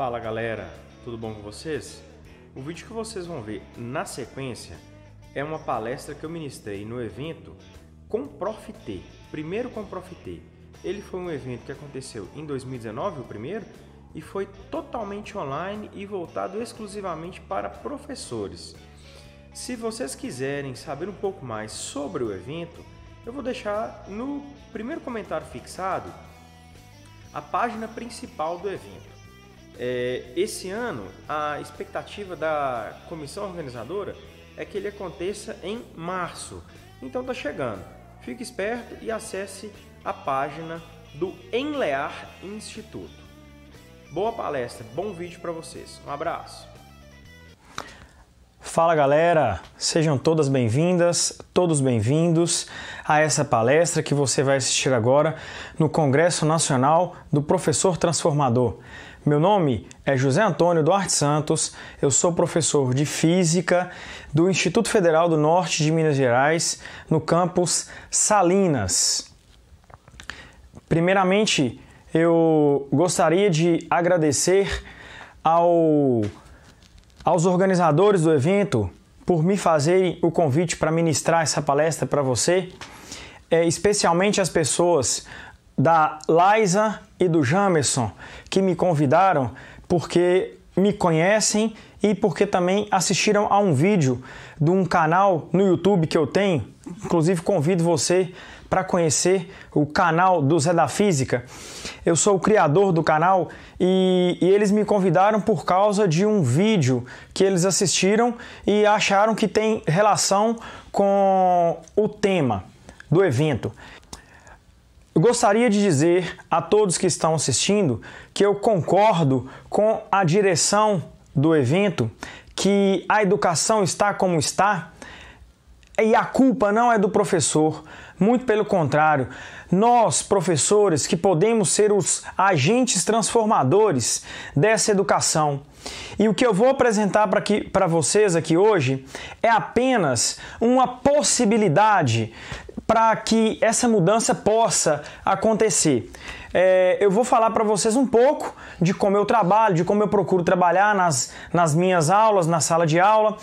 Fala galera, tudo bom com vocês? O vídeo que vocês vão ver na sequência é uma palestra que eu ministrei no evento Comprofitê, primeiro Comprofitê. Ele foi um evento que aconteceu em 2019, o primeiro, e foi totalmente online e voltado exclusivamente para professores. Se vocês quiserem saber um pouco mais sobre o evento, eu vou deixar no primeiro comentário fixado a página principal do evento. É, esse ano, a expectativa da comissão organizadora é que ele aconteça em março. Então tá chegando. Fique esperto e acesse a página do Enlear Instituto. Boa palestra, bom vídeo para vocês. Um abraço. Fala galera, sejam todas bem-vindas, todos bem-vindos a essa palestra que você vai assistir agora no Congresso Nacional do Professor Transformador. Meu nome é José Antônio Duarte Santos, eu sou professor de Física do Instituto Federal do Norte de Minas Gerais, no campus Salinas. Primeiramente, eu gostaria de agradecer ao, aos organizadores do evento por me fazerem o convite para ministrar essa palestra para você, eh, especialmente as pessoas da Laisa e do Jamerson, que me convidaram porque me conhecem e porque também assistiram a um vídeo de um canal no YouTube que eu tenho. Inclusive, convido você para conhecer o canal do Zé da Física. Eu sou o criador do canal e, e, eles me convidaram por causa de um vídeo que eles assistiram e acharam que tem relação com o tema do evento gostaria de dizer a todos que estão assistindo que eu concordo com a direção do evento, que a educação está como está e a culpa não é do professor, muito pelo contrário. Nós, professores, que podemos ser os agentes transformadores dessa educação. E o que eu vou apresentar para vocês aqui hoje é apenas uma possibilidade para que essa mudança possa acontecer? É, eu vou falar para vocês um pouco de como eu trabalho, de como eu procuro trabalhar nas, nas minhas aulas, na sala de aula,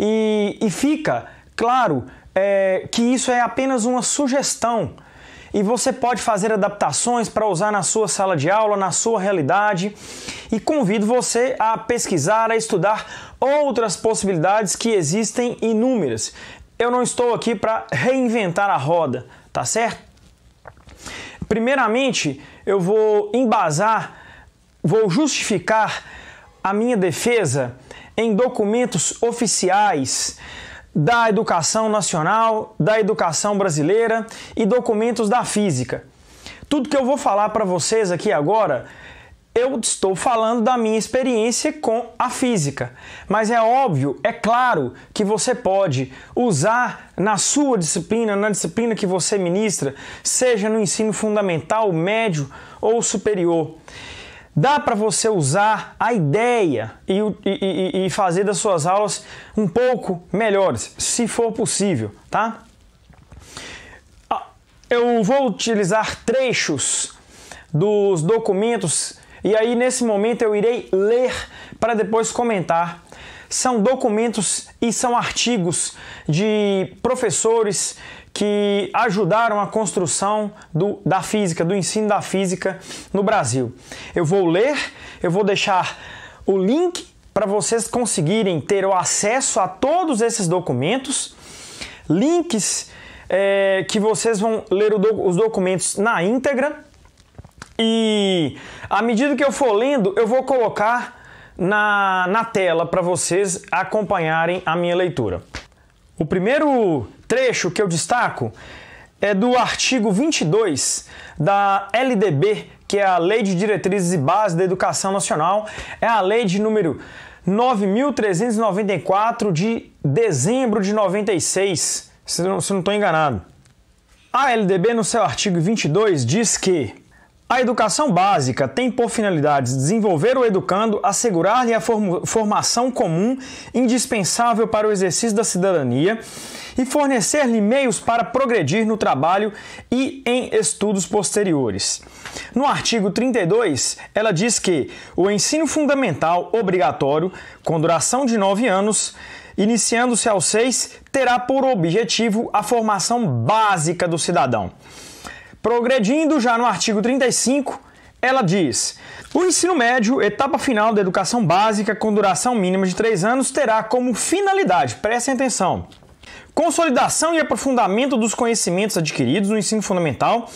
e, e fica claro é, que isso é apenas uma sugestão e você pode fazer adaptações para usar na sua sala de aula, na sua realidade. E convido você a pesquisar, a estudar outras possibilidades que existem inúmeras eu não estou aqui para reinventar a roda, tá certo? Primeiramente, eu vou embasar, vou justificar a minha defesa em documentos oficiais da educação nacional, da educação brasileira e documentos da física. Tudo que eu vou falar para vocês aqui agora eu estou falando da minha experiência com a física, mas é óbvio, é claro que você pode usar na sua disciplina, na disciplina que você ministra, seja no ensino fundamental, médio ou superior. Dá para você usar a ideia e, e, e fazer das suas aulas um pouco melhores, se for possível, tá? Ah, eu vou utilizar trechos dos documentos e aí, nesse momento, eu irei ler para depois comentar. São documentos e são artigos de professores que ajudaram a construção do, da física, do ensino da física no Brasil. Eu vou ler, eu vou deixar o link para vocês conseguirem ter o acesso a todos esses documentos, links é, que vocês vão ler os documentos na íntegra e à medida que eu for lendo, eu vou colocar na, na tela para vocês acompanharem a minha leitura. O primeiro trecho que eu destaco é do artigo 22 da LDB, que é a Lei de Diretrizes e Bases da Educação Nacional, é a lei de número 9.394 de dezembro de 96, se não estou enganado. A LDB, no seu artigo 22, diz que a educação básica tem por finalidade desenvolver o educando, assegurar-lhe a formação comum indispensável para o exercício da cidadania e fornecer-lhe meios para progredir no trabalho e em estudos posteriores. No artigo 32, ela diz que o ensino fundamental obrigatório, com duração de nove anos, iniciando-se aos seis, terá por objetivo a formação básica do cidadão. Progredindo já no artigo 35, ela diz: o ensino médio, etapa final da educação básica com duração mínima de 3 anos, terá como finalidade, prestem atenção, consolidação e aprofundamento dos conhecimentos adquiridos no ensino fundamental,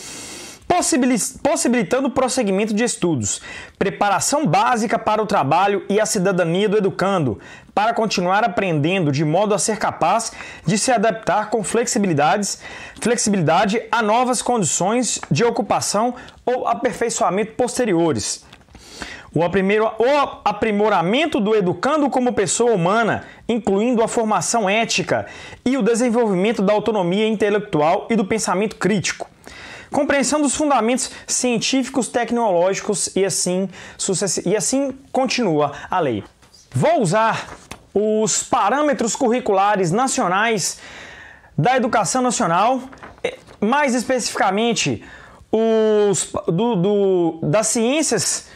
possibilitando o prosseguimento de estudos, preparação básica para o trabalho e a cidadania do educando, para continuar aprendendo de modo a ser capaz de se adaptar com flexibilidades, flexibilidade a novas condições de ocupação ou aperfeiçoamento posteriores. O, primeiro, o aprimoramento do educando como pessoa humana, incluindo a formação ética e o desenvolvimento da autonomia intelectual e do pensamento crítico. Compreensão dos fundamentos científicos, tecnológicos e assim, e assim continua a lei. Vou usar os parâmetros curriculares nacionais da educação nacional, eh, mais especificamente os do, do, das ciências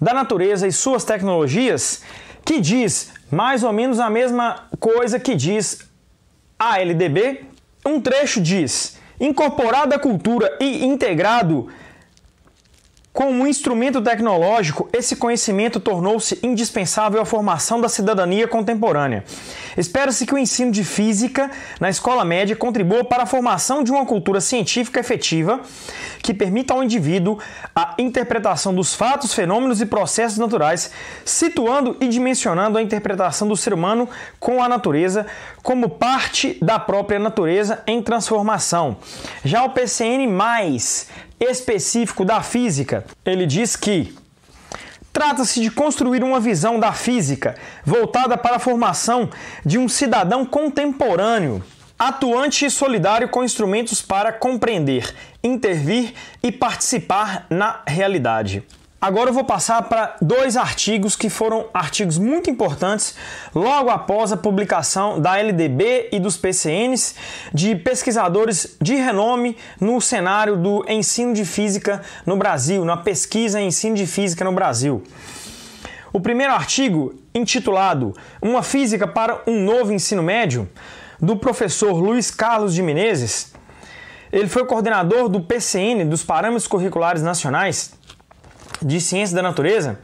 da natureza e suas tecnologias, que diz mais ou menos a mesma coisa que diz a LDB. Um trecho diz: incorporada à cultura e integrado com um instrumento tecnológico, esse conhecimento tornou-se indispensável à formação da cidadania contemporânea. Espera-se que o ensino de física na escola média contribua para a formação de uma cultura científica efetiva que permita ao indivíduo a interpretação dos fatos, fenômenos e processos naturais, situando e dimensionando a interpretação do ser humano com a natureza como parte da própria natureza em transformação. Já o PCN, específico da física. Ele diz que Trata-se de construir uma visão da física voltada para a formação de um cidadão contemporâneo, atuante e solidário com instrumentos para compreender, intervir e participar na realidade. Agora eu vou passar para dois artigos que foram artigos muito importantes logo após a publicação da LDB e dos PCNs de pesquisadores de renome no cenário do ensino de física no Brasil, na pesquisa em ensino de física no Brasil. O primeiro artigo, intitulado Uma Física para um Novo Ensino Médio, do professor Luiz Carlos de Menezes, ele foi coordenador do PCN, dos Parâmetros Curriculares Nacionais de Ciência da Natureza,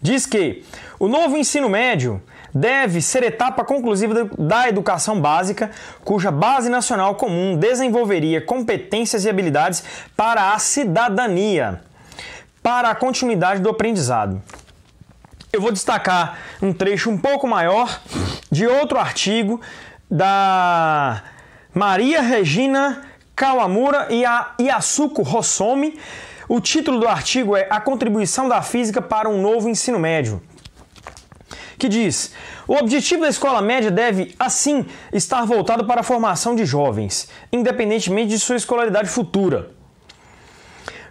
diz que o novo ensino médio deve ser etapa conclusiva da educação básica, cuja base nacional comum desenvolveria competências e habilidades para a cidadania, para a continuidade do aprendizado. Eu vou destacar um trecho um pouco maior de outro artigo da Maria Regina Kawamura e a Yasuko Hosomi, o título do artigo é A Contribuição da Física para um Novo Ensino Médio, que diz: o objetivo da escola média deve, assim, estar voltado para a formação de jovens, independentemente de sua escolaridade futura.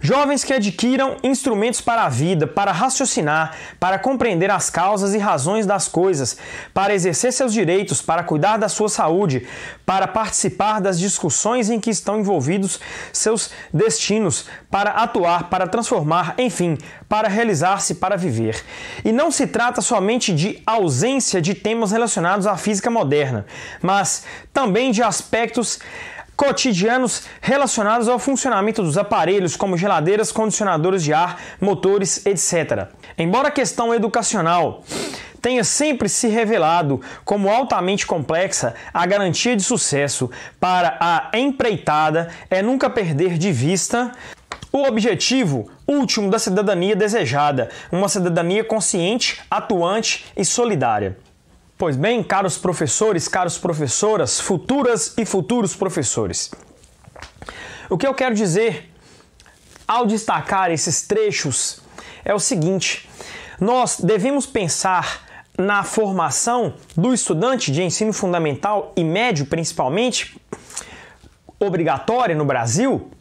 Jovens que adquiram instrumentos para a vida, para raciocinar, para compreender as causas e razões das coisas, para exercer seus direitos, para cuidar da sua saúde, para participar das discussões em que estão envolvidos seus destinos, para atuar, para transformar, enfim, para realizar-se, para viver. E não se trata somente de ausência de temas relacionados à física moderna, mas também de aspectos cotidianos relacionados ao funcionamento dos aparelhos, como geladeiras, condicionadores de ar, motores, etc. Embora a questão educacional tenha sempre se revelado como altamente complexa, a garantia de sucesso para a empreitada é nunca perder de vista o objetivo último da cidadania desejada, uma cidadania consciente, atuante e solidária. Pois bem, caros professores, caros professoras, futuras e futuros professores. O que eu quero dizer ao destacar esses trechos é o seguinte: nós devemos pensar na formação do estudante de ensino fundamental e médio, principalmente, obrigatória no Brasil,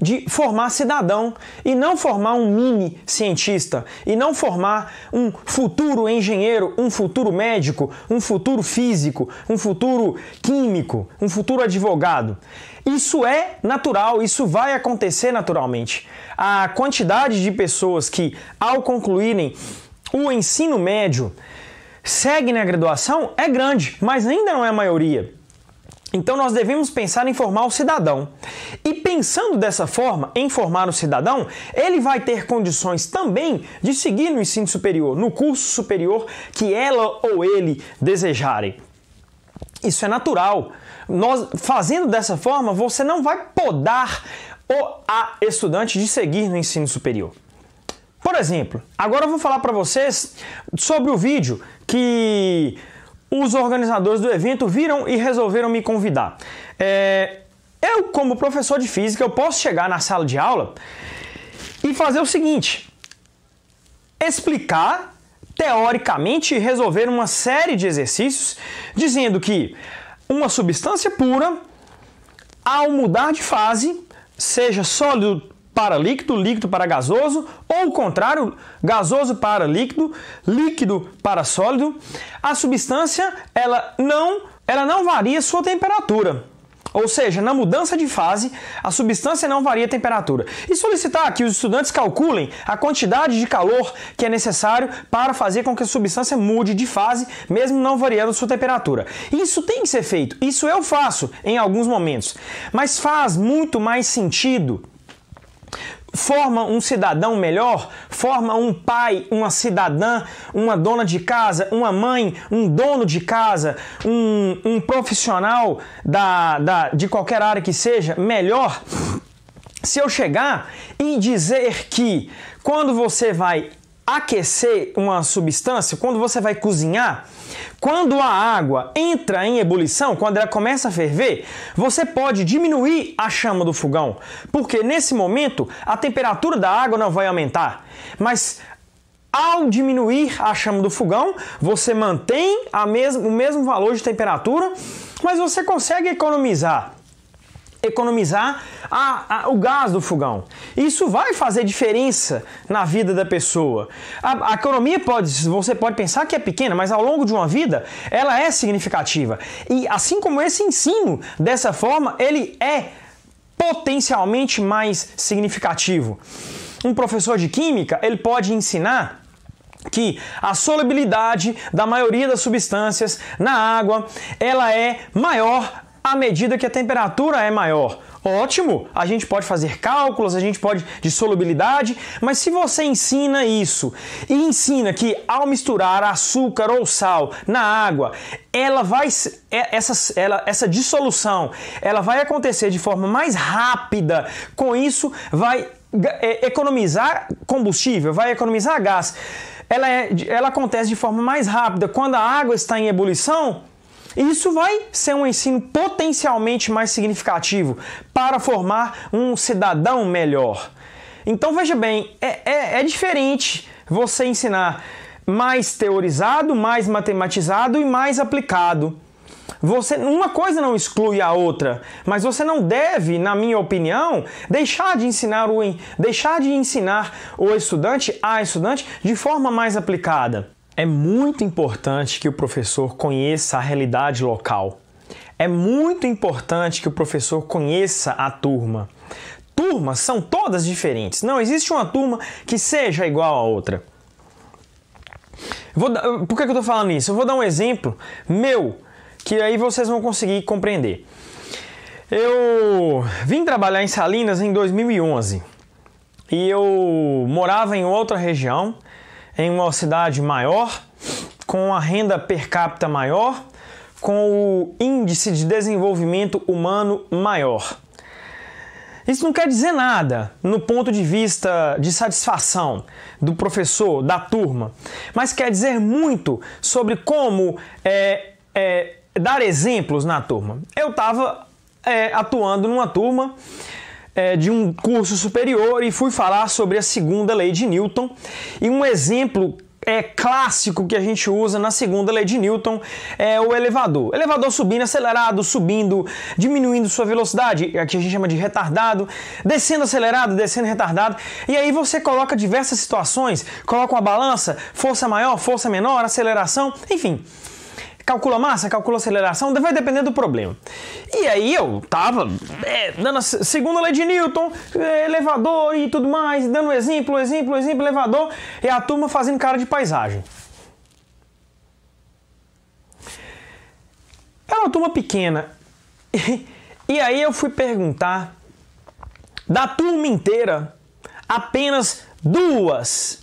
de formar cidadão e não formar um mini cientista e não formar um futuro engenheiro, um futuro médico, um futuro físico, um futuro químico, um futuro advogado. Isso é natural, isso vai acontecer naturalmente. A quantidade de pessoas que ao concluírem o ensino médio seguem na graduação é grande, mas ainda não é a maioria. Então nós devemos pensar em formar o cidadão. E pensando dessa forma, em formar o cidadão, ele vai ter condições também de seguir no ensino superior, no curso superior que ela ou ele desejarem. Isso é natural. Nós fazendo dessa forma, você não vai podar o a estudante de seguir no ensino superior. Por exemplo, agora eu vou falar para vocês sobre o vídeo que os organizadores do evento viram e resolveram me convidar. É, eu, como professor de física, eu posso chegar na sala de aula e fazer o seguinte: explicar teoricamente resolver uma série de exercícios dizendo que uma substância pura, ao mudar de fase, seja sólido para líquido, líquido para gasoso, ou o contrário, gasoso para líquido, líquido para sólido, a substância ela não, ela não varia sua temperatura. Ou seja, na mudança de fase, a substância não varia a temperatura. E solicitar que os estudantes calculem a quantidade de calor que é necessário para fazer com que a substância mude de fase, mesmo não variando sua temperatura. Isso tem que ser feito, isso eu faço em alguns momentos. Mas faz muito mais sentido forma um cidadão melhor, forma um pai, uma cidadã, uma dona de casa, uma mãe, um dono de casa, um, um profissional da, da, de qualquer área que seja melhor. Se eu chegar e dizer que quando você vai aquecer uma substância, quando você vai cozinhar, quando a água entra em ebulição, quando ela começa a ferver, você pode diminuir a chama do fogão, porque nesse momento a temperatura da água não vai aumentar. Mas ao diminuir a chama do fogão, você mantém o mesmo valor de temperatura, mas você consegue economizar economizar a, a, o gás do fogão. Isso vai fazer diferença na vida da pessoa. A, a, economia pode, você pode pensar que é pequena, mas ao longo de uma vida ela é significativa. E assim como esse ensino, dessa forma, ele é potencialmente mais significativo. Um professor de química, ele pode ensinar que a solubilidade da maioria das substâncias na água ela é maior à medida que a temperatura é maior. Ótimo, a gente pode fazer cálculos, a gente pode de solubilidade, mas se você ensina isso e ensina que ao misturar açúcar ou sal na água, ela vai é, essa, ela, essa dissolução, ela vai acontecer de forma mais rápida. Com isso, vai é, economizar combustível, vai economizar gás. Ela, é, ela acontece de forma mais rápida quando a água está em ebulição e isso vai ser um ensino potencialmente mais significativo para formar um cidadão melhor. Então veja bem, é, é, é diferente você ensinar mais teorizado, mais matematizado e mais aplicado. Você, uma coisa não exclui a outra, mas você não deve, na minha opinião, deixar de ensinar o deixar de ensinar o estudante a estudante de forma mais aplicada. É muito importante que o professor conheça a realidade local. É muito importante que o professor conheça a turma. Turmas são todas diferentes. Não existe uma turma que seja igual a outra. Vou, por que eu estou falando isso? Eu vou dar um exemplo meu, que aí vocês vão conseguir compreender. Eu vim trabalhar em Salinas em 2011 e eu morava em outra região em uma cidade maior, com a renda per capita maior, com o índice de desenvolvimento humano maior. Isso não quer dizer nada no ponto de vista de satisfação do professor, da turma, mas quer dizer muito sobre como é, é, dar exemplos na turma. Eu estava é, atuando numa turma é, de um curso superior e fui falar sobre a segunda lei de Newton. E um exemplo é clássico que a gente usa na segunda lei de Newton é o elevador. Elevador subindo acelerado, subindo, diminuindo sua velocidade, é aqui a gente chama de retardado, descendo acelerado, descendo retardado. E aí você coloca diversas situações, coloca uma balança, força maior, força menor, aceleração, enfim calcula massa, calcula aceleração, vai depender do problema. E aí eu tava é, dando a segunda lei de Newton, é, elevador e tudo mais, dando exemplo, exemplo, exemplo, elevador, e a turma fazendo cara de paisagem. Era é uma turma pequena. E aí eu fui perguntar da turma inteira, apenas duas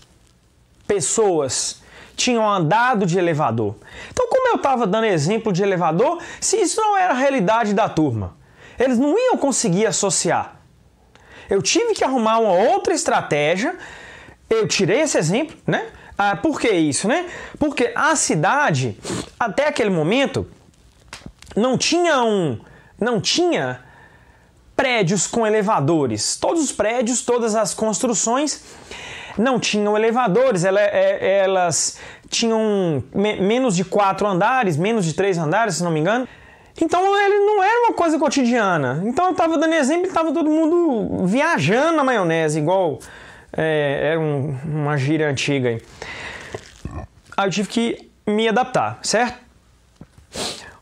pessoas tinham andado de elevador. Então, como eu estava dando exemplo de elevador, se isso não era a realidade da turma, eles não iam conseguir associar. Eu tive que arrumar uma outra estratégia. Eu tirei esse exemplo, né? Ah, por que isso, né? Porque a cidade, até aquele momento, não tinha um. não tinha prédios com elevadores. Todos os prédios, todas as construções não tinham elevadores, ela, é, é, elas tinham me, menos de quatro andares, menos de três andares, se não me engano. Então ele não era uma coisa cotidiana. Então eu estava dando exemplo e estava todo mundo viajando na maionese, igual é, era um, uma gíria antiga. Aí. aí eu tive que me adaptar, certo?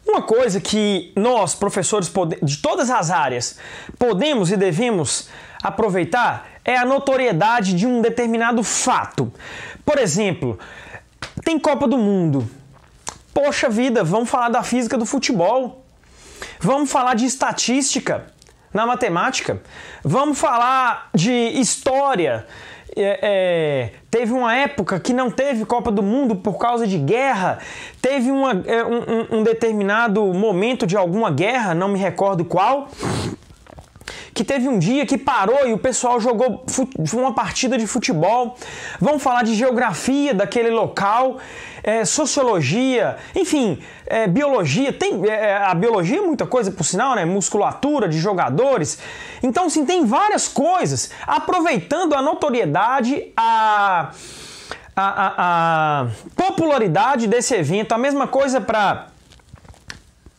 Uma coisa que nós, professores de todas as áreas, podemos e devemos aproveitar é a notoriedade de um determinado fato. Por exemplo, tem Copa do Mundo. Poxa vida, vamos falar da física do futebol. Vamos falar de estatística na matemática. Vamos falar de história. É, é, teve uma época que não teve Copa do Mundo por causa de guerra, teve uma, é, um, um determinado momento de alguma guerra, não me recordo qual, que teve um dia que parou e o pessoal jogou uma partida de futebol. Vamos falar de geografia daquele local, é, sociologia, enfim, é, biologia. Tem, é, é a biologia é muita coisa, por sinal, né? Musculatura de jogadores. Então, sim, tem várias coisas. Aproveitando a notoriedade, a. A, a, a, popularidade desse evento, a mesma coisa para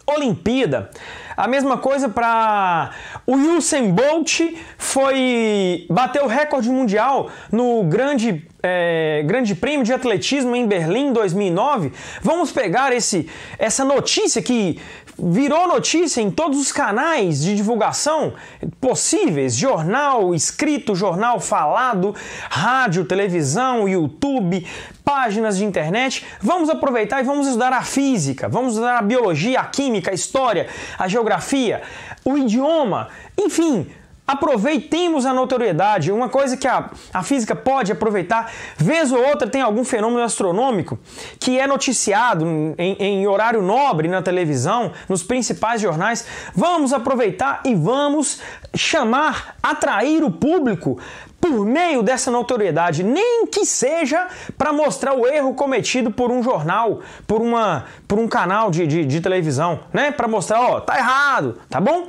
Olimpíada. A mesma coisa para o Usain Bolt foi bateu o recorde mundial no grande é, Grande Prêmio de Atletismo em Berlim 2009. Vamos pegar esse essa notícia que virou notícia em todos os canais de divulgação possíveis: jornal escrito, jornal falado, rádio, televisão, YouTube, páginas de internet. Vamos aproveitar e vamos estudar a física, vamos estudar a biologia, a química, a história, a geografia, o idioma, enfim Aproveitemos a notoriedade, uma coisa que a, a física pode aproveitar, vez ou outra tem algum fenômeno astronômico que é noticiado em, em horário nobre na televisão, nos principais jornais. Vamos aproveitar e vamos chamar, atrair o público por meio dessa notoriedade, nem que seja para mostrar o erro cometido por um jornal, por, uma, por um canal de, de, de televisão, né? Para mostrar, ó, tá errado, tá bom?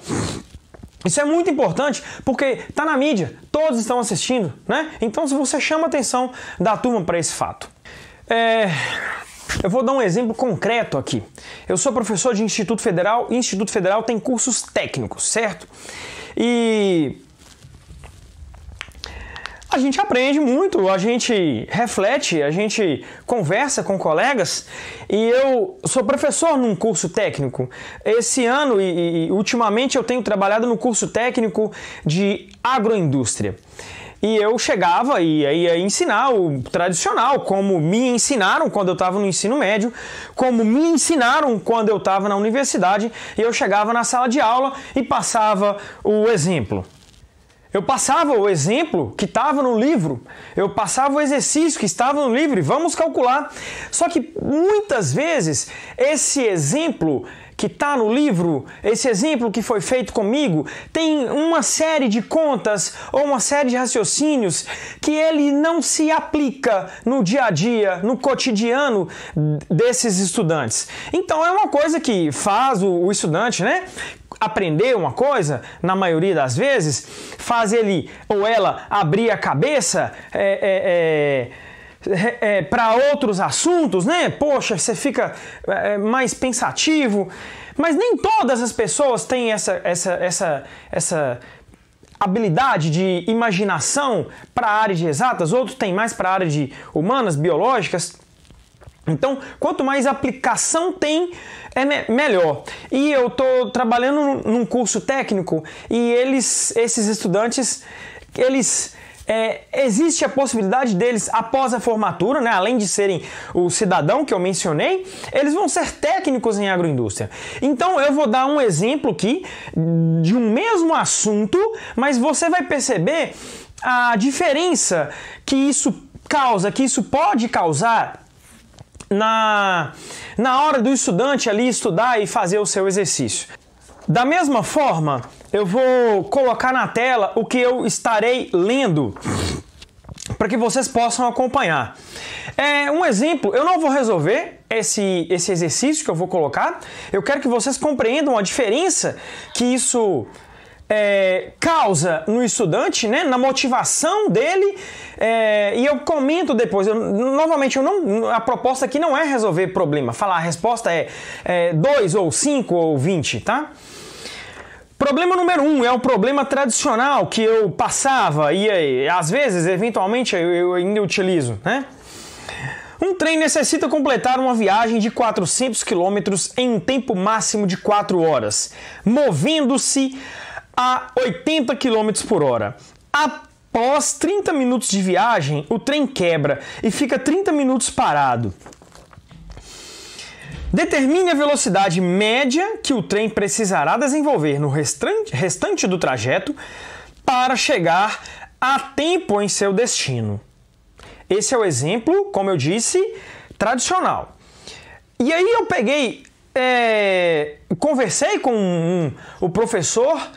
Isso é muito importante porque está na mídia, todos estão assistindo, né? Então se você chama a atenção da turma para esse fato. É... Eu vou dar um exemplo concreto aqui. Eu sou professor de Instituto Federal e Instituto Federal tem cursos técnicos, certo? E a gente aprende muito, a gente reflete, a gente conversa com colegas. E eu sou professor num curso técnico. Esse ano e, e ultimamente eu tenho trabalhado no curso técnico de agroindústria. E eu chegava e ia ensinar o tradicional, como me ensinaram quando eu estava no ensino médio, como me ensinaram quando eu estava na universidade, e eu chegava na sala de aula e passava o exemplo. Eu passava o exemplo que estava no livro, eu passava o exercício que estava no livro, e vamos calcular. Só que muitas vezes esse exemplo que está no livro, esse exemplo que foi feito comigo, tem uma série de contas ou uma série de raciocínios que ele não se aplica no dia a dia, no cotidiano desses estudantes. Então é uma coisa que faz o, estudante, né? aprender uma coisa, na maioria das vezes, faz ele ou ela abrir a cabeça, é, é, é é, para outros assuntos, né? Poxa, você fica é, é, mais pensativo. Mas nem todas as pessoas têm essa, essa, essa, essa habilidade de imaginação para a área de exatas, outros têm mais para a área de humanas, biológicas. Então, quanto mais aplicação tem, é melhor. E eu estou trabalhando num curso técnico e eles, esses estudantes, eles é, existe a possibilidade deles, após a formatura, né, além de serem o cidadão que eu mencionei, eles vão ser técnicos em agroindústria. Então eu vou dar um exemplo aqui de um mesmo assunto, mas você vai perceber a diferença que isso causa, que isso pode causar na, na hora do estudante ali estudar e fazer o seu exercício. Da mesma forma, eu vou colocar na tela o que eu estarei lendo para que vocês possam acompanhar. É, um exemplo, eu não vou resolver esse, esse exercício que eu vou colocar, eu quero que vocês compreendam a diferença que isso é, causa no estudante, né, na motivação dele, é, e eu comento depois. Eu, novamente, eu não, a proposta aqui não é resolver problema, falar a resposta é 2 é, ou 5 ou 20, tá? Problema número um é o problema tradicional que eu passava e eh, às vezes, eventualmente, eu ainda utilizo, né? Um trem necessita completar uma viagem de 400 km em um tempo máximo de 4 horas, movendo-se a 80 km por hora. Após 30 minutos de viagem, o trem quebra e fica 30 minutos parado. Determine a velocidade média que o trem precisará desenvolver no restante do trajeto para chegar a tempo em seu destino. Esse é o exemplo, como eu disse, tradicional. E aí eu peguei, é, conversei com um, um, o professor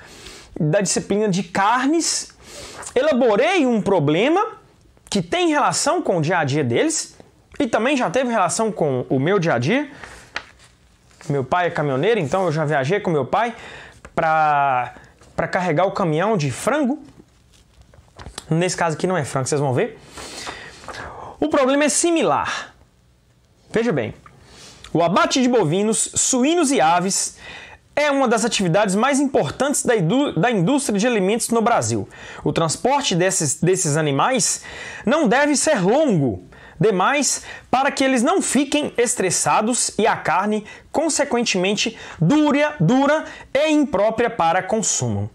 da disciplina de carnes, elaborei um problema que tem relação com o dia a dia deles e também já teve relação com o meu dia a dia. Meu pai é caminhoneiro, então eu já viajei com meu pai para para carregar o caminhão de frango. Nesse caso aqui não é frango, vocês vão ver. O problema é similar. Veja bem, o abate de bovinos, suínos e aves é uma das atividades mais importantes da, da indústria de alimentos no Brasil. O transporte desses, desses animais não deve ser longo, demais para que eles não fiquem estressados e a carne, consequentemente, dura, dura e imprópria para consumo.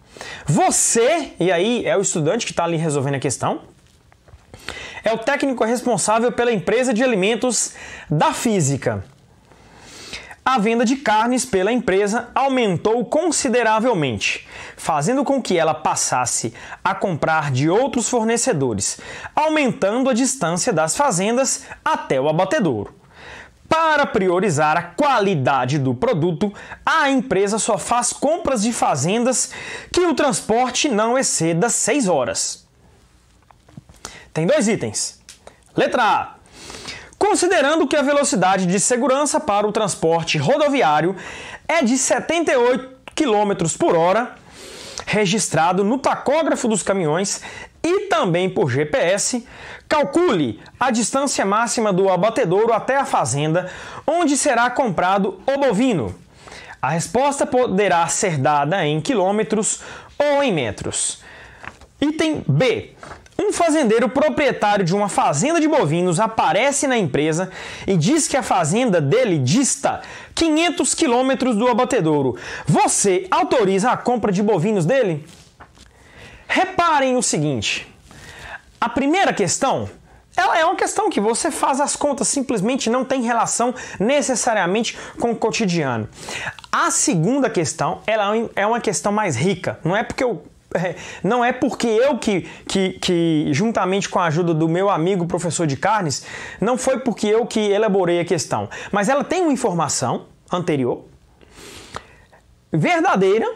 Você, e aí é o estudante que está ali resolvendo a questão, é o técnico responsável pela empresa de alimentos da física a venda de carnes pela empresa aumentou consideravelmente, fazendo com que ela passasse a comprar de outros fornecedores, aumentando a distância das fazendas até o abatedouro. Para priorizar a qualidade do produto, a empresa só faz compras de fazendas que o transporte não exceda 6 horas. Tem dois itens. Letra A: Considerando que a velocidade de segurança para o transporte rodoviário é de 78 km por hora, registrado no tacógrafo dos caminhões e também por GPS, calcule a distância máxima do abatedouro até a fazenda onde será comprado o bovino. A resposta poderá ser dada em quilômetros ou em metros. Item B. Um fazendeiro proprietário de uma fazenda de bovinos aparece na empresa e diz que a fazenda dele dista 500 quilômetros do abatedouro. Você autoriza a compra de bovinos dele? Reparem o seguinte: a primeira questão ela é uma questão que você faz as contas, simplesmente não tem relação necessariamente com o cotidiano. A segunda questão, ela é uma questão mais rica. Não é porque eu É, não é porque eu que, que, que, juntamente com a ajuda do meu amigo professor de carnes, não foi porque eu que elaborei a questão. Mas ela tem uma informação anterior, verdadeira,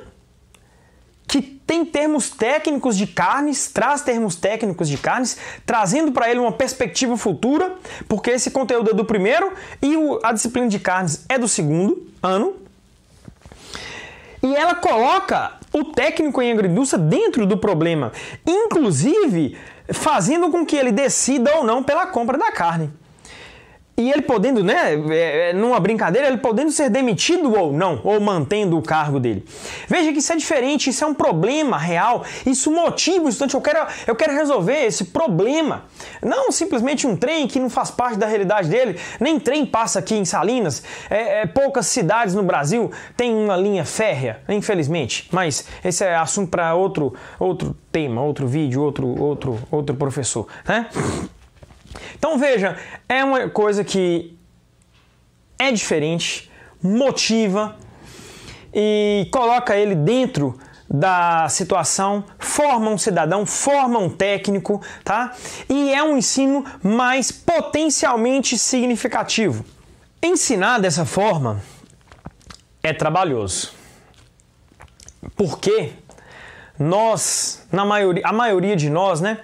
que tem termos técnicos de carnes, traz termos técnicos de carnes, trazendo para ele uma perspectiva futura, porque esse conteúdo é do primeiro e a disciplina de carnes é do segundo ano. E ela coloca o técnico em agridoça dentro do problema, inclusive fazendo com que ele decida ou não pela compra da carne. E ele podendo, né, é, é, numa brincadeira, ele podendo ser demitido ou não, ou mantendo o cargo dele. Veja que isso é diferente, isso é um problema real, isso motiva o estudante, eu quero, eu quero resolver esse problema. Não simplesmente um trem que não faz parte da realidade dele, nem trem passa aqui em Salinas, é, é, poucas cidades no Brasil têm uma linha férrea, infelizmente, mas esse é assunto para outro, outro tema, outro vídeo, outro, outro, outro professor, né? Então veja, é uma coisa que é diferente, motiva e coloca ele dentro da situação, forma um cidadão, forma um técnico, tá? E é um ensino mais potencialmente significativo. Ensinar dessa forma é trabalhoso. Porque nós, na maioria, a maioria de nós, né,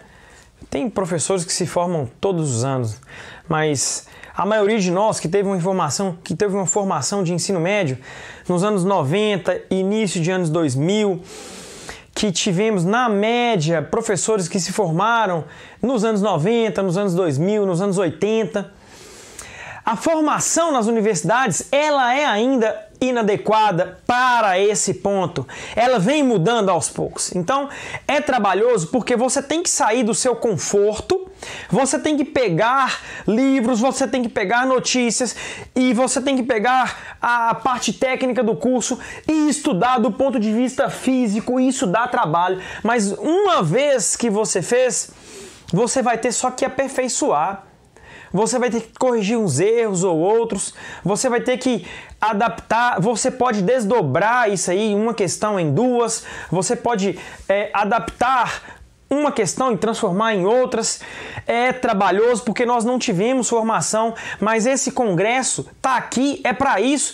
tem professores que se formam todos os anos, mas a maioria de nós que teve uma informação, que teve uma formação de ensino médio nos anos 90, início de anos 2000, que tivemos na média professores que se formaram nos anos 90, nos anos 2000, nos anos 80. A formação nas universidades, ela é ainda inadequada para esse ponto. Ela vem mudando aos poucos. Então, é trabalhoso porque você tem que sair do seu conforto, você tem que pegar livros, você tem que pegar notícias e você tem que pegar a parte técnica do curso e estudar do ponto de vista físico. Isso dá trabalho, mas uma vez que você fez, você vai ter só que aperfeiçoar você vai ter que corrigir uns erros ou outros, você vai ter que adaptar, você pode desdobrar isso aí, uma questão em duas, você pode é, adaptar uma questão e transformar em outras. É trabalhoso porque nós não tivemos formação, mas esse congresso tá aqui é para isso.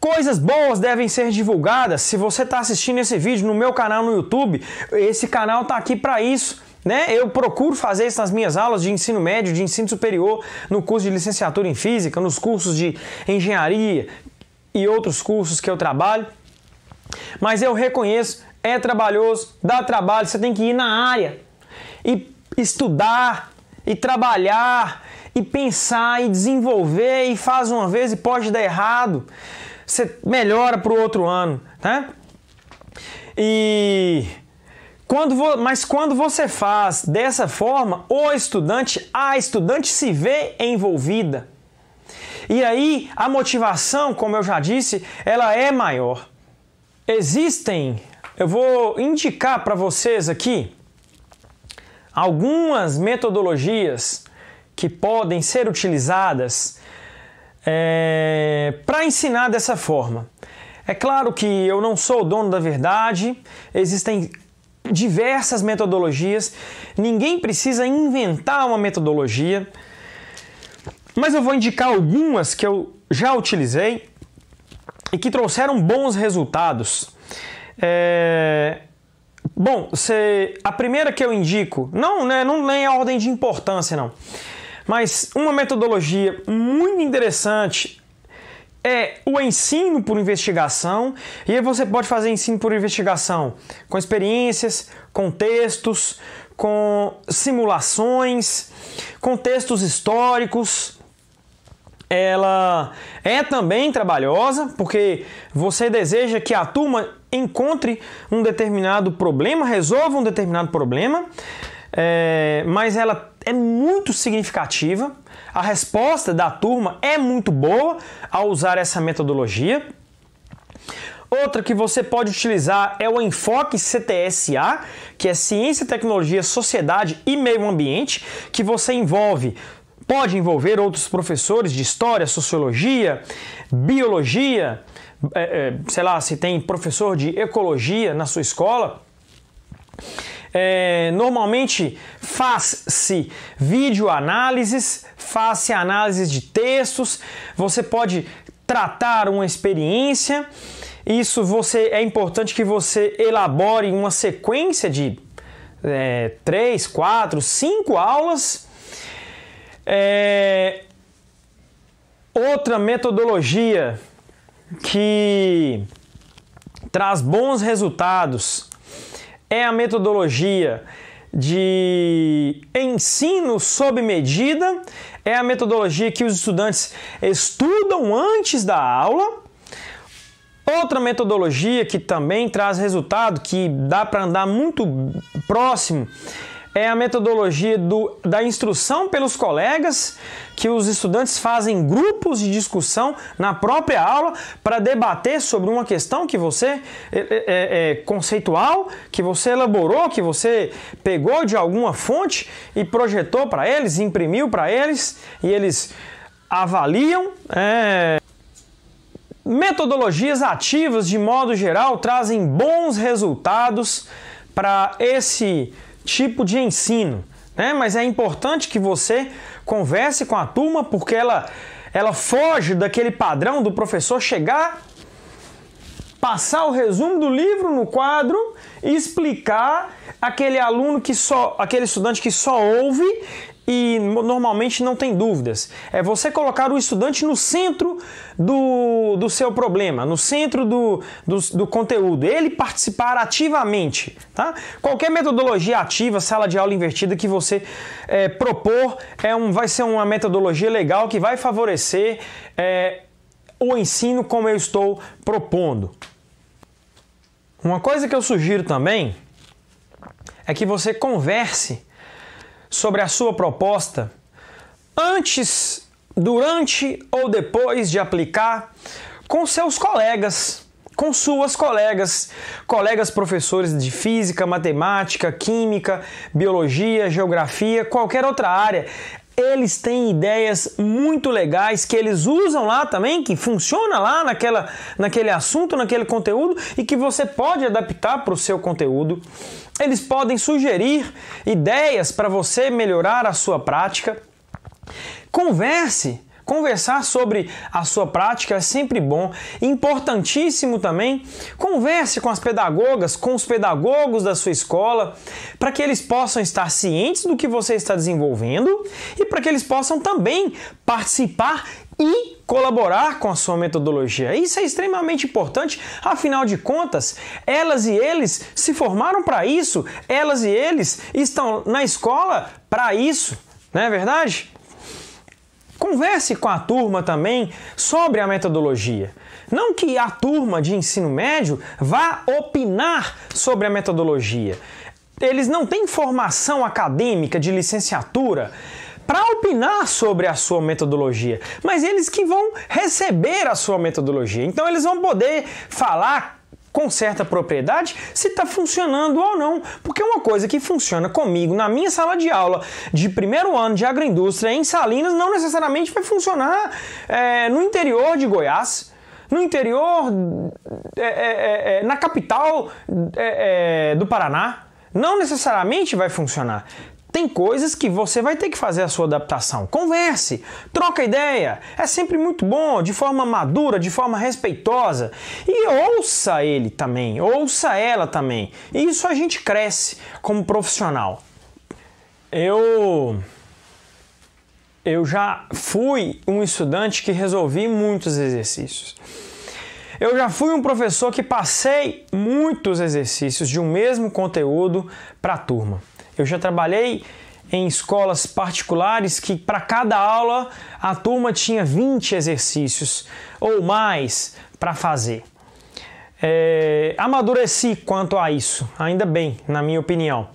Coisas boas devem ser divulgadas. Se você está assistindo esse vídeo no meu canal no YouTube, esse canal tá aqui para isso né? Eu procuro fazer isso nas minhas aulas de ensino médio, de ensino superior, no curso de licenciatura em física, nos cursos de engenharia e outros cursos que eu trabalho. Mas eu reconheço, é trabalhoso, dá trabalho, você tem que ir na área e estudar e trabalhar e pensar e desenvolver e faz uma vez e pode dar errado. Você melhora para o outro ano, né? E quando vo... Mas quando você faz dessa forma, o estudante, a estudante se vê envolvida. E aí a motivação, como eu já disse, ela é maior. Existem, eu vou indicar para vocês aqui algumas metodologias que podem ser utilizadas é, para ensinar dessa forma. É claro que eu não sou o dono da verdade, existem diversas metodologias, ninguém precisa inventar uma metodologia, mas eu vou indicar algumas que eu já utilizei e que trouxeram bons resultados. É... Bom, cê... a primeira que eu indico, não, né, não é nem a ordem de importância, não, mas uma metodologia muito interessante é o ensino por investigação, e aí você pode fazer ensino por investigação com experiências, com textos, com simulações, com textos históricos. Ela é também trabalhosa, porque você deseja que a turma encontre um determinado problema, resolva um determinado problema, é, mas ela é muito significativa a resposta da turma é muito boa ao usar essa metodologia. Outra que você pode utilizar é o enfoque CTSA, que é Ciência, Tecnologia, Sociedade e Meio Ambiente, que você envolve pode envolver outros professores de história, sociologia, biologia, eh, eh, sei lá, se tem professor de ecologia na sua escola é, normalmente faz-se análises faz-se análises de textos, você pode tratar uma experiência. Isso você é importante que você elabore uma sequência de é, três, quatro, cinco aulas. É, outra metodologia que traz bons resultados é a metodologia de ensino sob medida, é a metodologia que os estudantes estudam antes da aula. Outra metodologia que também traz resultado, que dá para andar muito próximo é a metodologia do, da instrução pelos colegas, que os estudantes fazem grupos de discussão na própria aula para debater sobre uma questão que você é, é, é, é, conceitual, que você elaborou, que você pegou de alguma fonte e projetou para eles, imprimiu para eles e eles avaliam. É... Metodologias ativas, de modo geral, trazem bons resultados para esse tipo de ensino, né? Mas é importante que você converse com a turma porque ela ela foge daquele padrão do professor chegar passar o resumo do livro no quadro e explicar aquele aluno que só aquele estudante que só ouve e normalmente não tem dúvidas. É você colocar o estudante no centro do, do seu problema, no centro do, do, do conteúdo, ele participar ativamente. Tá? Qualquer metodologia ativa, sala de aula invertida que você é, propor, é um, vai ser uma metodologia legal que vai favorecer é, o ensino como eu estou propondo. Uma coisa que eu sugiro também é que você converse sobre a sua proposta antes, durante ou depois de aplicar com seus colegas, com suas colegas, colegas professores de física, matemática, química, biologia, geografia, qualquer outra área. Eles têm ideias muito legais que eles usam lá também, que funciona lá naquela, naquele assunto, naquele conteúdo e que você pode adaptar para o seu conteúdo eles podem sugerir ideias para você melhorar a sua prática. Converse Conversar sobre a sua prática é sempre bom. Importantíssimo também, converse com as pedagogas, com os pedagogos da sua escola, para que eles possam estar cientes do que você está desenvolvendo e para que eles possam também participar e colaborar com a sua metodologia. Isso é extremamente importante, afinal de contas, elas e eles se formaram para isso, elas e eles estão na escola para isso, não é verdade? Converse com a turma também sobre a metodologia. Não que a turma de ensino médio vá opinar sobre a metodologia. Eles não têm formação acadêmica de licenciatura para opinar sobre a sua metodologia, mas eles que vão receber a sua metodologia. Então eles vão poder falar com certa propriedade se está funcionando ou não, porque uma coisa que funciona comigo na minha sala de aula de primeiro ano de agroindústria em Salinas não necessariamente vai funcionar é, no interior de Goiás, no interior, é, é, é, é na capital é, do Paraná. Não necessariamente vai funcionar. Tem coisas que você vai ter que fazer a sua adaptação. Converse, troca ideia. É sempre muito bom, de forma madura, de forma respeitosa. E ouça ele também, ouça ela também. E isso a gente cresce como profissional. Eu eu já fui um estudante que resolvi muitos exercícios. Eu já fui um professor que passei muitos exercícios de um mesmo conteúdo para a turma. Eu já trabalhei em escolas particulares que para cada aula a turma tinha 20 exercícios ou mais para fazer. É, amadureci quanto a isso, ainda bem, na minha opinião,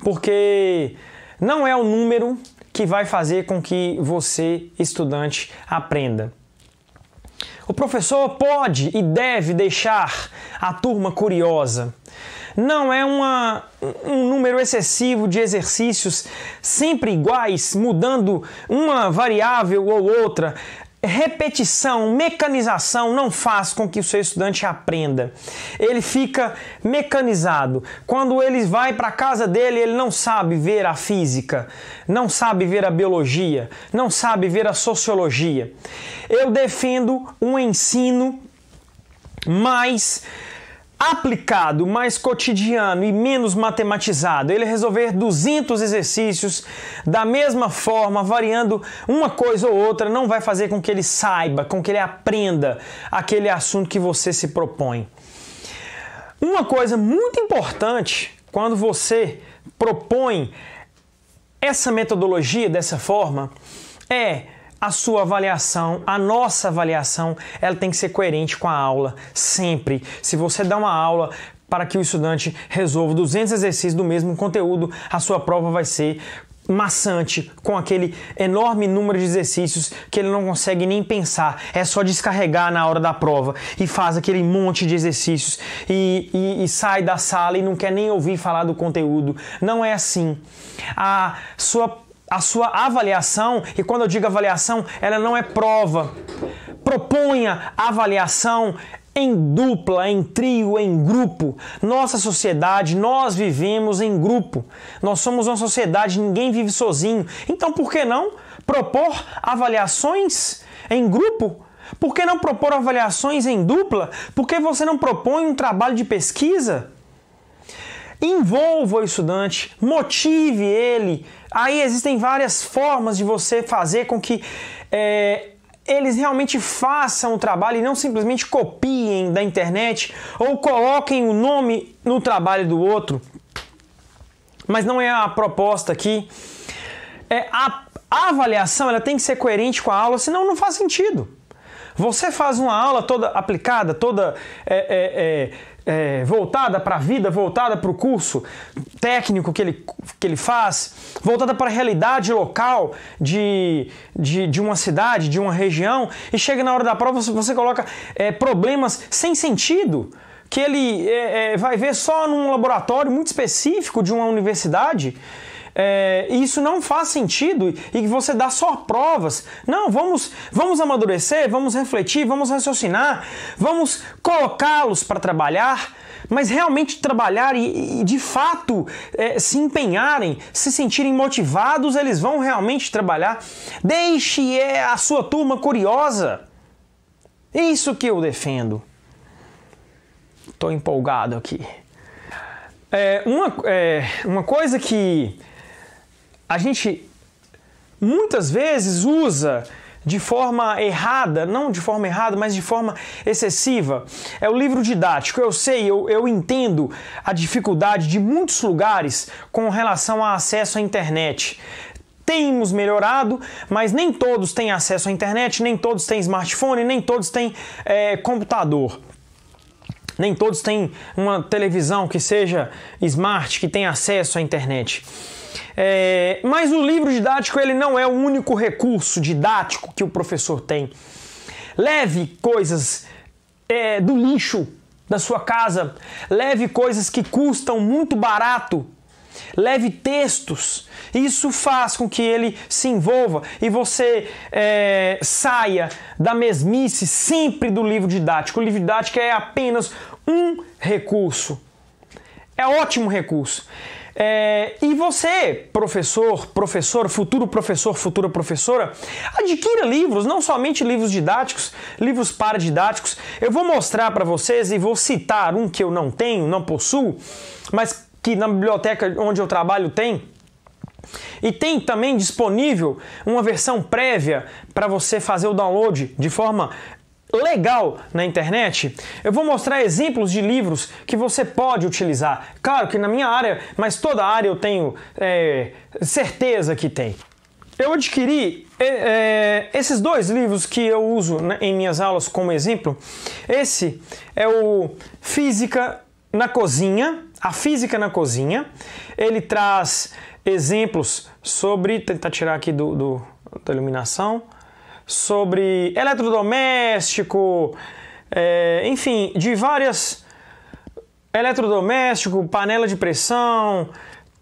porque não é o número que vai fazer com que você, estudante, aprenda. O professor pode e deve deixar a turma curiosa. Não é uma, um número excessivo de exercícios sempre iguais, mudando uma variável ou outra, repetição, mecanização não faz com que o seu estudante aprenda. Ele fica mecanizado. Quando ele vai para a casa dele, ele não sabe ver a física, não sabe ver a biologia, não sabe ver a sociologia. Eu defendo um ensino mais aplicado, mais cotidiano e menos matematizado. Ele resolver 200 exercícios da mesma forma, variando uma coisa ou outra, não vai fazer com que ele saiba, com que ele aprenda aquele assunto que você se propõe. Uma coisa muito importante quando você propõe essa metodologia dessa forma é a sua avaliação, a nossa avaliação, ela tem que ser coerente com a aula, sempre. Se você dá uma aula para que o estudante resolva 200 exercícios do mesmo conteúdo, a sua prova vai ser maçante com aquele enorme número de exercícios que ele não consegue nem pensar. É só descarregar na hora da prova e faz aquele monte de exercícios e, e, e, sai da sala e não quer nem ouvir falar do conteúdo. Não é assim. A sua a sua avaliação, e quando eu digo avaliação, ela não é prova. Proponha avaliação em dupla, em trio, em grupo. Nossa sociedade, nós vivemos em grupo. Nós somos uma sociedade, ninguém vive sozinho. Então, por que não propor avaliações em grupo? Por que não propor avaliações em dupla? Por que você não propõe um trabalho de pesquisa? Envolva o estudante, motive ele Aí existem várias formas de você fazer com que é, eles realmente façam o trabalho e não simplesmente copiem da internet ou coloquem o nome no trabalho do outro. Mas não é a proposta aqui. É, a, a avaliação ela tem que ser coerente com a aula, senão não faz sentido. Você faz uma aula toda aplicada, toda é, é, é é, voltada para a vida, voltada para o curso técnico que ele, que ele faz, voltada para a realidade local de, de, de, uma cidade, de uma região, e chega na hora da prova, você, você coloca é, problemas sem sentido que ele é, é vai ver só num laboratório muito específico de uma universidade é, isso não faz sentido e que você dá só provas. Não, vamos, vamos amadurecer, vamos refletir, vamos raciocinar, vamos colocá-los para trabalhar, mas realmente trabalhar e, e de fato é, se empenharem, se sentirem motivados, eles vão realmente trabalhar. Deixe é, a sua turma curiosa. Isso que eu defendo. Estou empolgado aqui. É, uma, é, uma coisa que a gente muitas vezes usa de forma errada, não de forma errada, mas de forma excessiva. É o livro didático. Eu sei, eu, eu entendo a dificuldade de muitos lugares com relação a acesso à internet temos melhorado, mas nem todos têm acesso à internet, nem todos têm smartphone, nem todos têm é, computador. Nem todos têm uma televisão que seja smart, que tenha acesso à internet. É, mas o livro didático ele não é o único recurso didático que o professor tem. Leve coisas é, do lixo da sua casa, leve coisas que custam muito barato leve textos. Isso faz com que ele se envolva e você é, saia da mesmice sempre do livro didático. O livro didático é apenas um recurso. É ótimo recurso. É, e você, professor, professor, futuro professor, futura professora, adquira livros, não somente livros didáticos, livros paradidáticos. Eu vou mostrar para vocês e vou citar um que eu não tenho, não possuo, mas que na biblioteca onde eu trabalho tem. E tem também disponível uma versão prévia para você fazer o download de forma legal na internet, eu vou mostrar exemplos de livros que você pode utilizar. Claro que na minha área, mas toda área eu tenho é, certeza que tem. Eu adquiri é, é, esses dois livros que eu uso né, em minhas aulas como exemplo. Esse é o Física na Cozinha, a Física na Cozinha. Ele traz exemplos sobre. Tentar tirar aqui do, do da iluminação sobre eletrodoméstico, é, enfim, de várias eletrodoméstico, panela de pressão,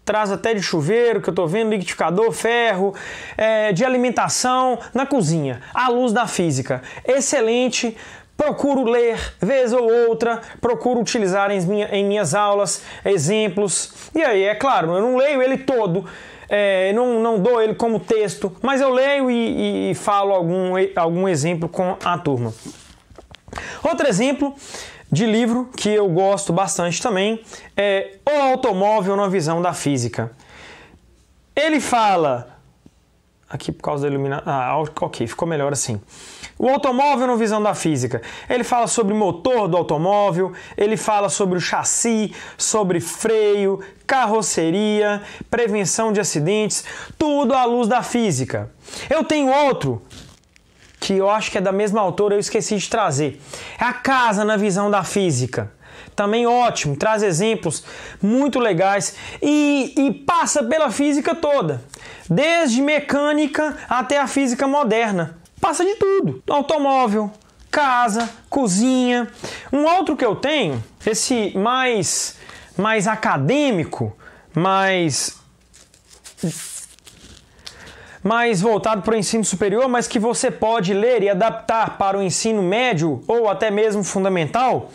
traz até de chuveiro, que eu estou vendo, liquidificador, ferro, é, de alimentação na cozinha, à luz da física. Excelente. Procuro ler, vez ou outra, procuro utilizar em, minha, em minhas aulas exemplos. E aí, é claro, eu não leio ele todo, é, não, não dou ele como texto, mas eu leio e, e falo algum, algum exemplo com a turma. Outro exemplo de livro que eu gosto bastante também é O Automóvel na Visão da Física. Ele fala aqui por causa da iluminação. Ah, ah, ok, ficou melhor assim. O automóvel no Visão da Física. Ele fala sobre motor do automóvel, ele fala sobre o chassi, sobre freio, carroceria, prevenção de acidentes, tudo à luz da física. Eu tenho outro que eu acho que é da mesma autora, eu esqueci de trazer. É a casa na visão da física também ótimo, traz exemplos muito legais e, e, passa pela física toda desde mecânica até a física moderna. Passa de tudo: automóvel, casa, cozinha. Um outro que eu tenho, esse mais mais acadêmico, mais mais voltado para o ensino superior, mas que você pode ler e adaptar para o ensino médio ou até mesmo fundamental,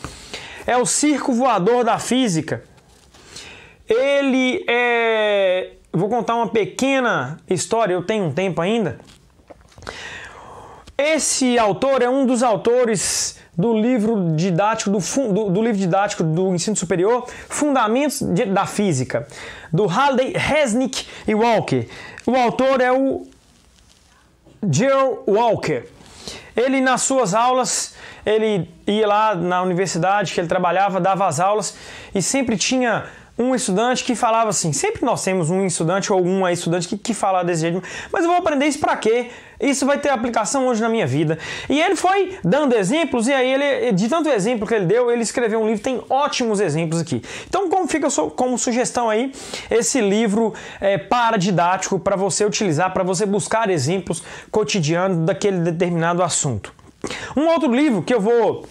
é o circo voador da física. Ele é eu vou contar uma pequena história, eu tenho um tempo ainda. Esse autor é um dos autores do livro didático do, do, do livro didático do ensino superior Fundamentos de, da Física do Halley Resnick e Walker. O autor é o Joe Walker. Ele nas suas aulas ele ia lá na universidade que ele trabalhava dava as aulas e sempre tinha um estudante que falava assim, sempre nós temos um estudante ou alguma estudante que, que fala desse jeito, mas eu vou aprender isso para quê? Isso vai ter aplicação hoje na minha vida. E ele foi dando exemplos, e aí ele, de tanto exemplo que ele deu, ele escreveu um livro, tem ótimos exemplos aqui. Então, como fica como sugestão aí, esse livro é, paradidático para você utilizar, para você buscar exemplos cotidianos daquele determinado assunto. Um outro livro que eu vou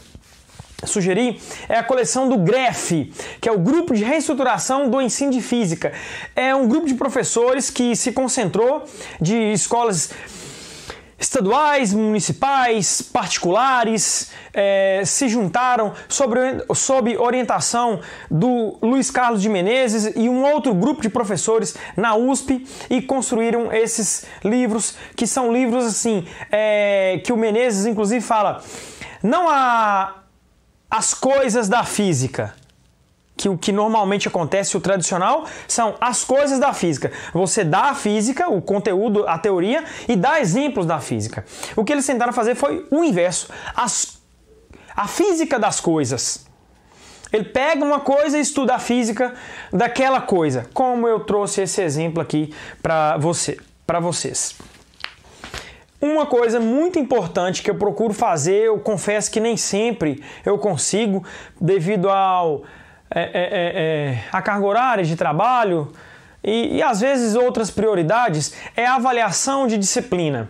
sugerir é a coleção do GREF, que é o Grupo de Reestruturação do Ensino de Física. É um grupo de professores que se concentrou de escolas estaduais, municipais, particulares é, se juntaram sobre, sob orientação do Luiz Carlos de Menezes e um outro grupo de professores na USP e construíram esses livros que são livros assim é, que o Menezes inclusive fala não há as coisas da física. Que o que normalmente acontece, o tradicional, são as coisas da física. Você dá a física, o conteúdo, a teoria, e dá exemplos da física. O que eles tentaram fazer foi o inverso. As, a física das coisas. Ele pega uma coisa e estuda a física daquela coisa. Como eu trouxe esse exemplo aqui para você, para vocês. Uma coisa muito importante que eu procuro fazer, eu confesso que nem sempre eu consigo, devido ao é, é, é, é, a carga horária de trabalho e, e às vezes outras prioridades, é a avaliação de disciplina.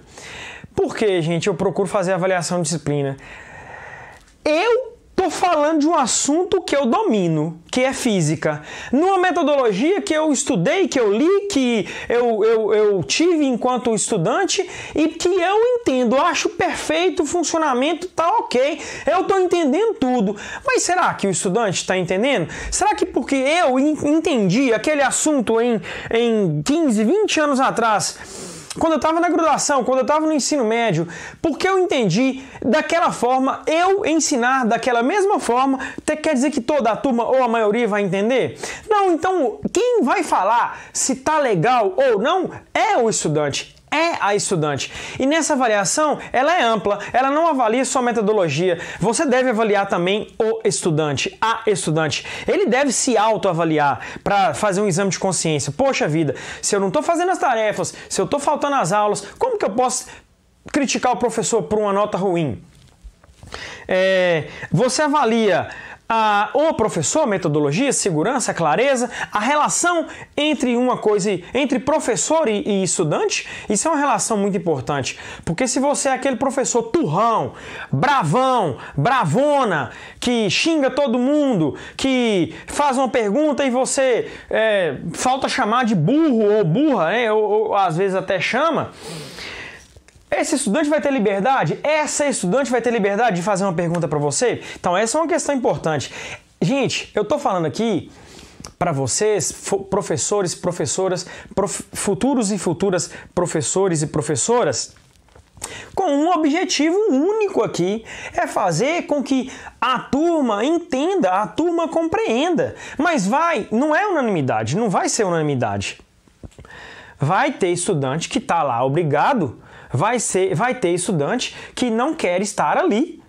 Por que, gente, eu procuro fazer avaliação de disciplina? Eu falando de um assunto que eu domino, que é física. Numa metodologia que eu estudei, que eu li, que eu, eu, eu tive enquanto estudante e que eu entendo, acho perfeito o funcionamento, tá ok. Eu estou entendendo tudo. Mas será que o estudante está entendendo? Será que porque eu entendi aquele assunto em, em 15, 20 anos atrás, quando eu estava na graduação, quando eu estava no ensino médio, porque eu entendi daquela forma, eu ensinar daquela mesma forma, quer dizer que toda a turma ou a maioria vai entender? Não, então quem vai falar se tá legal ou não é o estudante, é a estudante. E nessa avaliação, ela é ampla, ela não avalia só a metodologia. Você deve avaliar também o estudante, a estudante. Ele deve se autoavaliar para fazer um exame de consciência. Poxa vida, se eu não estou fazendo as tarefas, se eu estou faltando às aulas, como que eu posso criticar o professor por uma nota ruim? É, você avalia a, o professor, metodologia, segurança, clareza, a relação entre uma coisa, entre professor e, e, estudante, isso é uma relação muito importante. Porque se você é aquele professor turrão, bravão, bravona, que xinga todo mundo, que faz uma pergunta e você é, falta chamar de burro ou burra, né? ou, ou às vezes até chama. Esse estudante vai ter liberdade? Essa estudante vai ter liberdade de fazer uma pergunta para você? Então, essa é uma questão importante. Gente, eu tô falando aqui para vocês, professores, professoras, prof futuros e futuras professores e professoras, com um objetivo único aqui, é fazer com que a turma entenda, a turma compreenda. Mas vai, não é unanimidade, não vai ser unanimidade. Vai ter estudante que está lá obrigado vai, ser, vai ter estudante que não quer estar ali.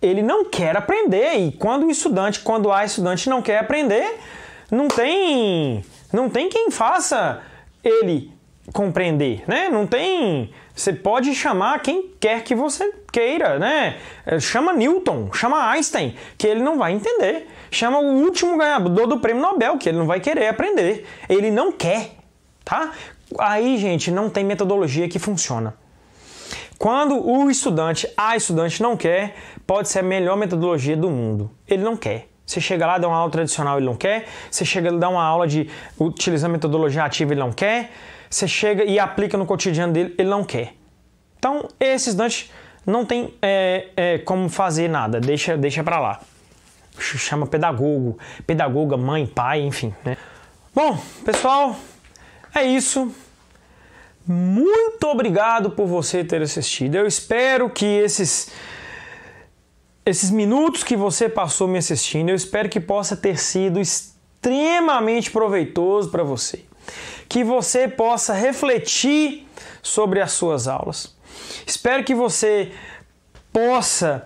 Ele não quer aprender. E quando o estudante, quando a estudante não quer aprender, não tem, não tem quem faça ele compreender, né? Não tem. Você pode chamar quem quer que você queira, né? Chama Newton, chama Einstein, que ele não vai entender. Chama o último ganhador do prêmio Nobel, que ele não vai querer aprender. Ele não quer, tá? Aí, gente, não tem metodologia que funciona. Quando o estudante, a estudante não quer, pode ser a melhor metodologia do mundo. Ele não quer. Você chega lá, dá uma aula tradicional, ele não quer. Você chega lá, dá uma aula de utilizando metodologia ativa, ele não quer. Você chega e aplica no cotidiano dele, ele não quer. Então, esse estudante não tem é, é, como fazer nada, deixa, deixa para lá. Chama pedagogo, pedagoga, mãe, pai, enfim. Né? Bom, pessoal, é isso. Muito obrigado por você ter assistido. Eu espero que esses esses minutos que você passou me assistindo, eu espero que possa ter sido extremamente proveitoso para você. Que você possa refletir sobre as suas aulas. Espero que você possa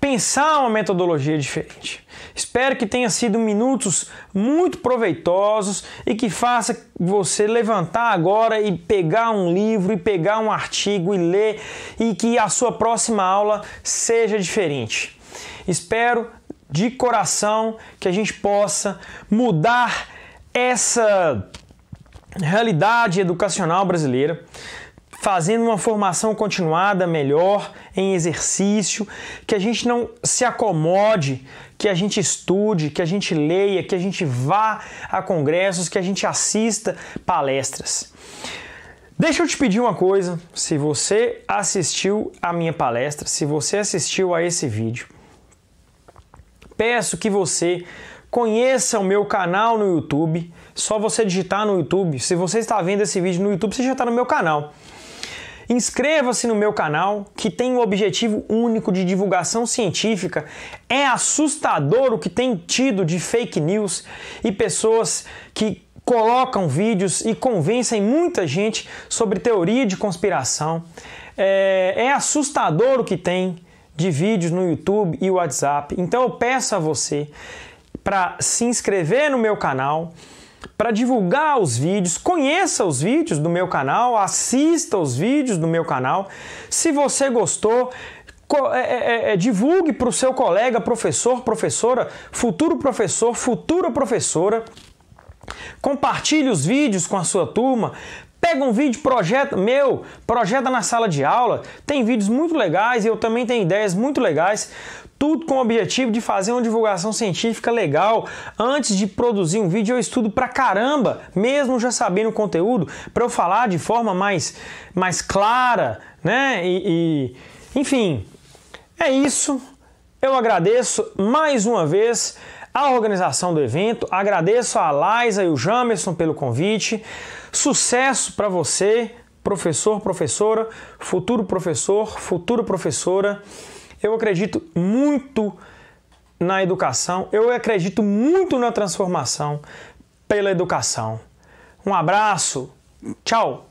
pensar uma metodologia diferente. Espero que tenha sido minutos muito proveitosos e que faça você levantar agora e pegar um livro e pegar um artigo e ler e que a sua próxima aula seja diferente. Espero de coração que a gente possa mudar essa realidade educacional brasileira, fazendo uma formação continuada melhor, em exercício, que a gente não se acomode, que a gente estude, que a gente leia, que a gente vá a congressos, que a gente assista palestras. Deixa eu te pedir uma coisa: se você assistiu a minha palestra, se você assistiu a esse vídeo, peço que você conheça o meu canal no YouTube. Só você digitar no YouTube. Se você está vendo esse vídeo no YouTube, você já está no meu canal. Inscreva-se no meu canal, que tem um objetivo único de divulgação científica. É assustador o que tem tido de fake news e pessoas que colocam vídeos e convencem muita gente sobre teoria de conspiração. É, é assustador o que tem de vídeos no YouTube e WhatsApp. Então eu peço a você para se inscrever no meu canal para divulgar os vídeos, conheça os vídeos do meu canal, assista os vídeos do meu canal. Se você gostou, é, é, é, é, divulgue para o seu colega, professor, professora, futuro professor, futura professora. Compartilhe os vídeos com a sua turma. Pega um vídeo, projeta, meu, projeta na sala de aula. Tem vídeos muito legais e eu também tenho ideias muito legais tudo com o objetivo de fazer uma divulgação científica legal. Antes de produzir um vídeo, eu estudo pra caramba, mesmo já sabendo o conteúdo, para eu falar de forma mais, mais clara, né? E, e, enfim, é isso. Eu agradeço mais uma vez a organização do evento, agradeço a Liza e o Jamerson pelo convite. Sucesso para você, professor, professora, futuro professor, futura professora. Eu acredito muito na educação, eu acredito muito na transformação pela educação. Um abraço, tchau!